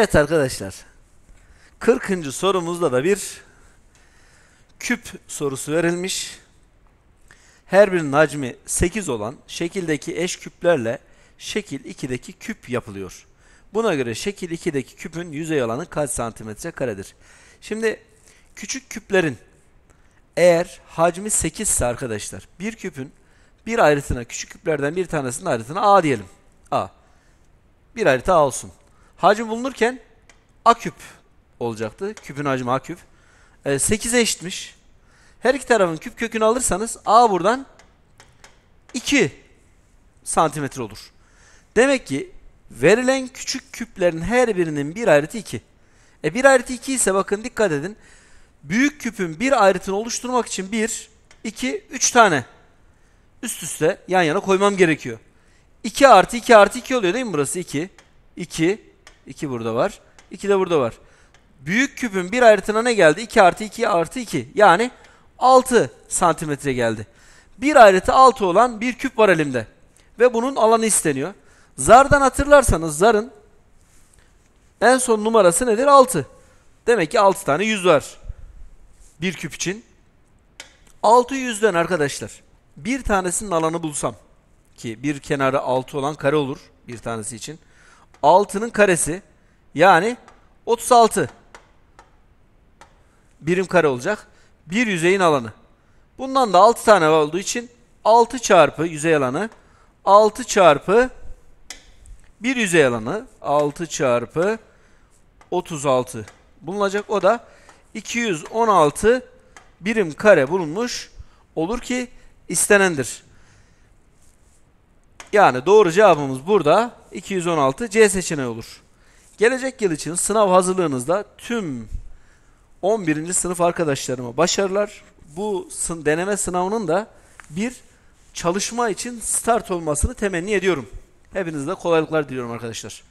Evet arkadaşlar. 40. sorumuzda da bir küp sorusu verilmiş. Her birinin hacmi 8 olan şekildeki eş küplerle şekil 2'deki küp yapılıyor. Buna göre şekil 2'deki küpün yüzey alanı kaç santimetre karedir? Şimdi küçük küplerin eğer hacmi 8 ise arkadaşlar bir küpün bir ayrıtına küçük küplerden bir tanesinin ayrıtına A diyelim. A. Bir ayrıta A olsun. Hacim bulunurken A küp olacaktı. Küpün hacmi A küp. E, ee, 8'e eşitmiş. Her iki tarafın küp kökünü alırsanız A buradan 2 santimetre olur. Demek ki verilen küçük küplerin her birinin bir ayrıtı 2. E bir ayrıtı 2 ise bakın dikkat edin. Büyük küpün bir ayrıtını oluşturmak için 1, 2, 3 tane üst üste yan yana koymam gerekiyor. 2 artı 2 artı 2 oluyor değil mi burası? 2, 2, 2 burada var. 2 de burada var. Büyük küpün bir ayrıtına ne geldi? 2 artı 2 artı 2. Yani 6 santimetre geldi. Bir ayrıtı 6 olan bir küp var elimde. Ve bunun alanı isteniyor. Zardan hatırlarsanız zarın en son numarası nedir? 6. Demek ki 6 tane yüz var. Bir küp için. 6 yüzden arkadaşlar bir tanesinin alanı bulsam ki bir kenarı 6 olan kare olur bir tanesi için. 6'nın karesi yani 36 birim kare olacak. Bir yüzeyin alanı. Bundan da 6 tane olduğu için 6 çarpı yüzey alanı 6 çarpı bir yüzey alanı 6 çarpı 36 bulunacak. O da 216 birim kare bulunmuş olur ki istenendir. Yani doğru cevabımız burada 216 C seçeneği olur. Gelecek yıl için sınav hazırlığınızda tüm 11. sınıf arkadaşlarıma başarılar. Bu deneme sınavının da bir çalışma için start olmasını temenni ediyorum. Hepinize kolaylıklar diliyorum arkadaşlar.